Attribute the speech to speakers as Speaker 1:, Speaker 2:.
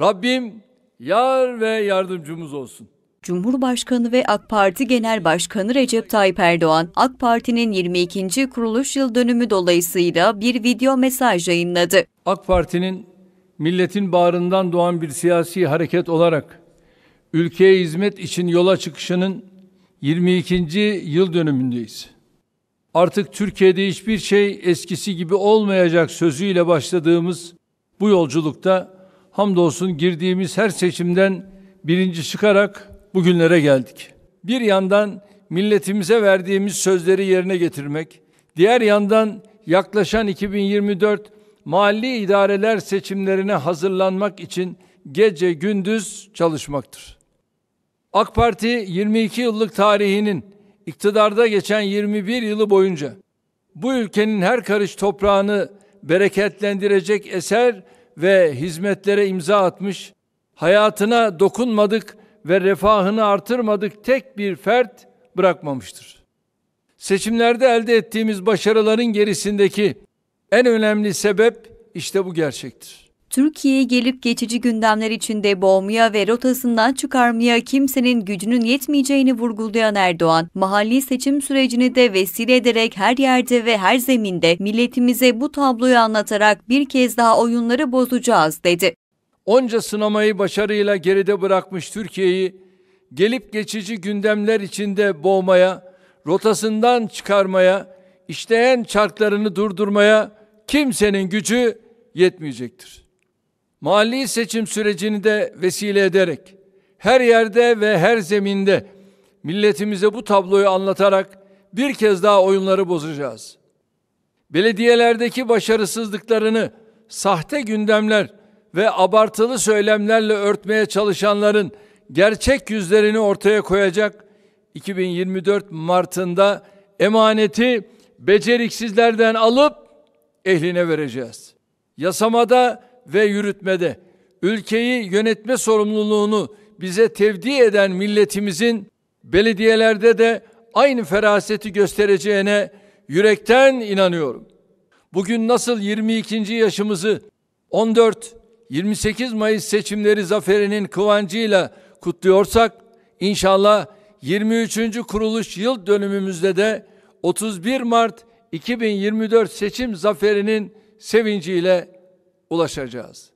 Speaker 1: Rabbim yar ve yardımcımız olsun.
Speaker 2: Cumhurbaşkanı ve AK Parti Genel Başkanı Recep Tayyip Erdoğan, AK Parti'nin 22. kuruluş yıl dönümü dolayısıyla bir video mesaj yayınladı.
Speaker 1: AK Parti'nin milletin bağrından doğan bir siyasi hareket olarak ülkeye hizmet için yola çıkışının 22. yıl dönümündeyiz. Artık Türkiye'de hiçbir şey eskisi gibi olmayacak sözüyle başladığımız bu yolculukta hamdolsun girdiğimiz her seçimden birinci çıkarak bugünlere geldik. Bir yandan milletimize verdiğimiz sözleri yerine getirmek, diğer yandan yaklaşan 2024 mahalli idareler seçimlerine hazırlanmak için gece gündüz çalışmaktır. AK Parti 22 yıllık tarihinin iktidarda geçen 21 yılı boyunca bu ülkenin her karış toprağını bereketlendirecek eser ve hizmetlere imza atmış, hayatına dokunmadık ve refahını artırmadık tek bir fert bırakmamıştır. Seçimlerde elde ettiğimiz başarıların gerisindeki en önemli sebep işte bu gerçektir.
Speaker 2: Türkiye'ye gelip geçici gündemler içinde boğmaya ve rotasından çıkarmaya kimsenin gücünün yetmeyeceğini vurgulayan Erdoğan, mahalli seçim sürecini de vesile ederek her yerde ve her zeminde milletimize bu tabloyu anlatarak bir kez daha oyunları bozacağız dedi.
Speaker 1: Onca sınamayı başarıyla geride bırakmış Türkiye'yi gelip geçici gündemler içinde boğmaya, rotasından çıkarmaya, işleyen çarklarını durdurmaya kimsenin gücü yetmeyecektir. Mali seçim sürecini de vesile ederek her yerde ve her zeminde milletimize bu tabloyu anlatarak bir kez daha oyunları bozacağız. Belediyelerdeki başarısızlıklarını sahte gündemler ve abartılı söylemlerle örtmeye çalışanların gerçek yüzlerini ortaya koyacak 2024 Mart'ında emaneti beceriksizlerden alıp ehline vereceğiz. Yasamada ve yürütmede ülkeyi yönetme sorumluluğunu bize tevdi eden milletimizin belediyelerde de aynı feraseti göstereceğine yürekten inanıyorum. Bugün nasıl 22. yaşımızı 14 28 Mayıs seçimleri zaferinin kıvancıyla kutluyorsak inşallah 23. kuruluş yıl dönümümüzde de 31 Mart 2024 seçim zaferinin sevinciyle ulaşacağız.